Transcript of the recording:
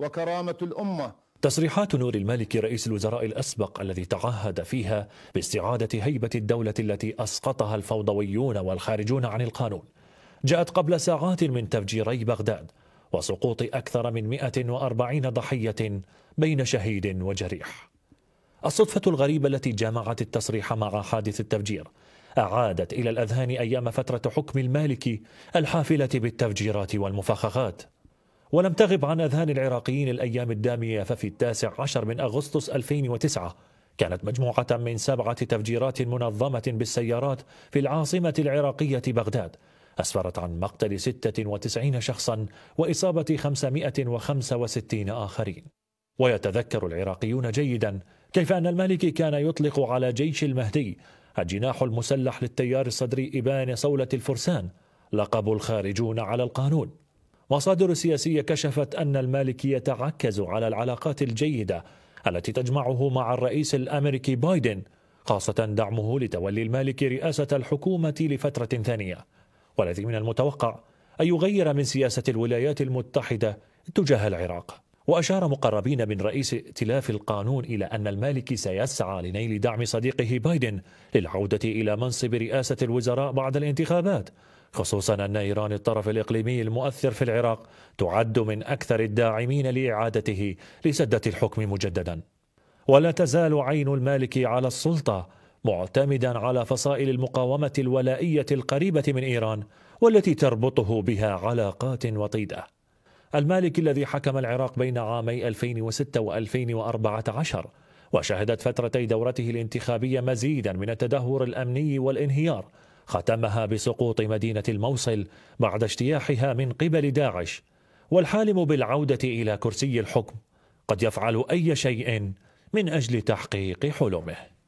وكرامة الأمة تصريحات نور المالك رئيس الوزراء الأسبق الذي تعهد فيها باستعادة هيبة الدولة التي أسقطها الفوضويون والخارجون عن القانون جاءت قبل ساعات من تفجيري بغداد وسقوط أكثر من 140 ضحية بين شهيد وجريح الصدفة الغريبة التي جمعت التصريح مع حادث التفجير أعادت إلى الأذهان أيام فترة حكم المالكي الحافلة بالتفجيرات والمفخخات ولم تغب عن أذهان العراقيين الأيام الدامية ففي التاسع عشر من أغسطس 2009 كانت مجموعة من سبعة تفجيرات منظمة بالسيارات في العاصمة العراقية بغداد أسفرت عن مقتل 96 شخصا وإصابة 565 آخرين ويتذكر العراقيون جيدا كيف أن المالكي كان يطلق على جيش المهدي الجناح المسلح للتيار الصدري إبان صولة الفرسان لقب الخارجون على القانون مصادر سياسية كشفت أن المالكي يتعكز على العلاقات الجيدة التي تجمعه مع الرئيس الأمريكي بايدن خاصة دعمه لتولي المالكي رئاسة الحكومة لفترة ثانية والذي من المتوقع أن يغير من سياسة الولايات المتحدة تجاه العراق وأشار مقربين من رئيس ائتلاف القانون إلى أن المالكي سيسعى لنيل دعم صديقه بايدن للعودة إلى منصب رئاسة الوزراء بعد الانتخابات خصوصا أن إيران الطرف الإقليمي المؤثر في العراق تعد من أكثر الداعمين لإعادته لسدة الحكم مجددا ولا تزال عين المالك على السلطة معتمدا على فصائل المقاومة الولائية القريبة من إيران والتي تربطه بها علاقات وطيدة المالك الذي حكم العراق بين عامي 2006 و 2014 وشهدت فترتي دورته الانتخابية مزيدا من التدهور الأمني والانهيار ختمها بسقوط مدينة الموصل بعد اجتياحها من قبل داعش والحالم بالعودة إلى كرسي الحكم قد يفعل أي شيء من أجل تحقيق حلمه